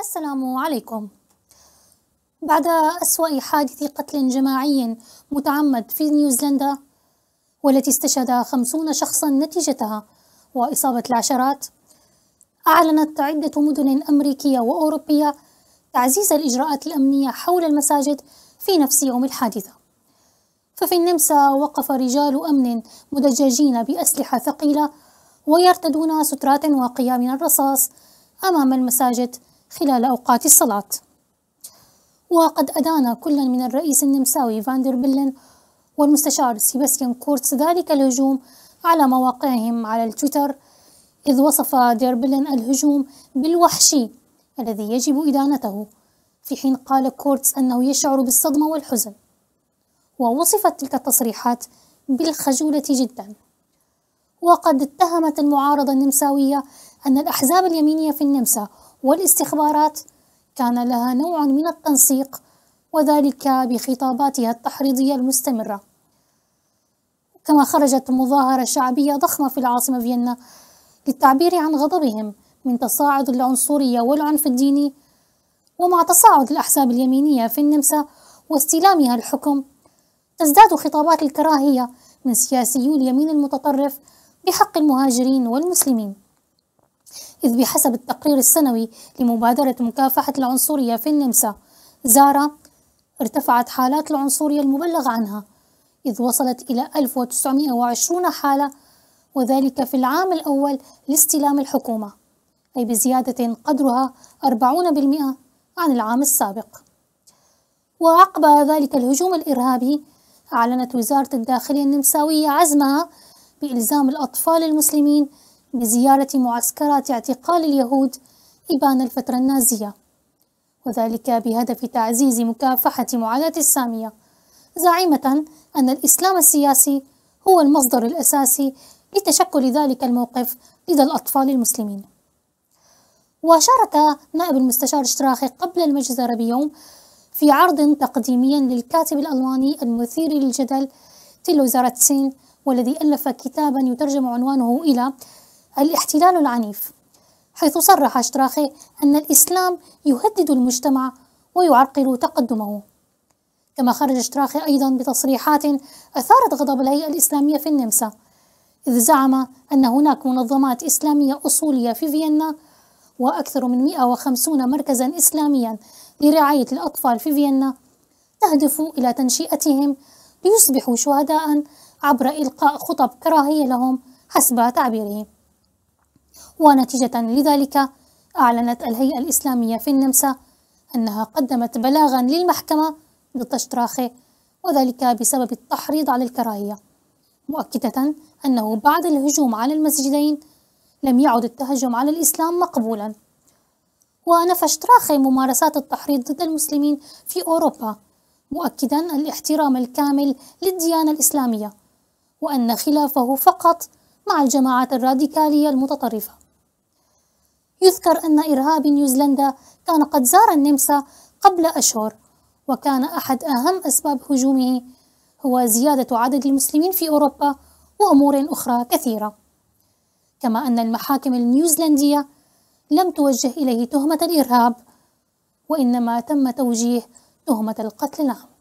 السلام عليكم بعد أسوأ حادث قتل جماعي متعمد في نيوزيلندا والتي استشهد خمسون شخصا نتيجتها وإصابة العشرات أعلنت عدة مدن أمريكية وأوروبية تعزيز الإجراءات الأمنية حول المساجد في نفس يوم الحادثة ففي النمسا وقف رجال أمن مدججين بأسلحة ثقيلة ويرتدون سترات واقية من الرصاص أمام المساجد خلال أوقات الصلاة وقد أدان كل من الرئيس النمساوي فاندر بيلن والمستشار سيباستيان كورتس ذلك الهجوم على مواقعهم على التويتر إذ وصف دير بيلن الهجوم بالوحشي الذي يجب إدانته في حين قال كورتس أنه يشعر بالصدمة والحزن ووصفت تلك التصريحات بالخجولة جدا وقد اتهمت المعارضة النمساوية أن الأحزاب اليمينية في النمسا والاستخبارات كان لها نوع من التنسيق وذلك بخطاباتها التحريضية المستمرة كما خرجت مظاهرة شعبية ضخمة في العاصمة فيينا للتعبير عن غضبهم من تصاعد العنصرية والعنف الديني ومع تصاعد الأحزاب اليمينية في النمسا واستلامها الحكم تزداد خطابات الكراهية من سياسيو اليمين المتطرف بحق المهاجرين والمسلمين إذ بحسب التقرير السنوي لمبادرة مكافحة العنصرية في النمسا زارة ارتفعت حالات العنصرية المبلغ عنها إذ وصلت إلى 1920 حالة وذلك في العام الأول لاستلام الحكومة أي بزيادة قدرها 40% عن العام السابق وعقب ذلك الهجوم الإرهابي أعلنت وزارة الداخلية النمساوية عزمها بإلزام الأطفال المسلمين بزيارة معسكرات اعتقال اليهود إبان الفترة النازية وذلك بهدف تعزيز مكافحة معاناة السامية زاعمة أن الإسلام السياسي هو المصدر الأساسي لتشكل ذلك الموقف لدى الأطفال المسلمين وشارك نائب المستشار شتراخي قبل المجزرة بيوم في عرض تقديمي للكاتب الألماني المثير للجدل تيلو زارتسين والذي ألف كتابا يترجم عنوانه إلى الاحتلال العنيف حيث صرح شتراخي أن الإسلام يهدد المجتمع ويعرقل تقدمه كما خرج شتراخي أيضا بتصريحات أثارت غضب الهيئة الإسلامية في النمسا إذ زعم أن هناك منظمات إسلامية أصولية في فيينا وأكثر من 150 مركزا إسلاميا لرعاية الأطفال في فيينا تهدف إلى تنشئتهم ليصبحوا شهداء عبر إلقاء خطب كراهية لهم حسب تعبيره ونتيجة لذلك أعلنت الهيئة الإسلامية في النمسا أنها قدمت بلاغا للمحكمة ضد شتراخي وذلك بسبب التحريض على الكراهية مؤكدة أنه بعد الهجوم على المسجدين لم يعد التهجم على الإسلام مقبولا ونفى شتراخي ممارسات التحريض ضد المسلمين في أوروبا مؤكدا الاحترام الكامل للديانة الإسلامية وأن خلافه فقط مع الجماعات الراديكالية المتطرفة يذكر أن إرهابي نيوزيلندا كان قد زار النمسا قبل أشهر وكان أحد أهم أسباب هجومه هو زيادة عدد المسلمين في أوروبا وأمور أخرى كثيرة كما أن المحاكم النيوزيلندية لم توجه إليه تهمة الإرهاب وإنما تم توجيه تهمة القتل العام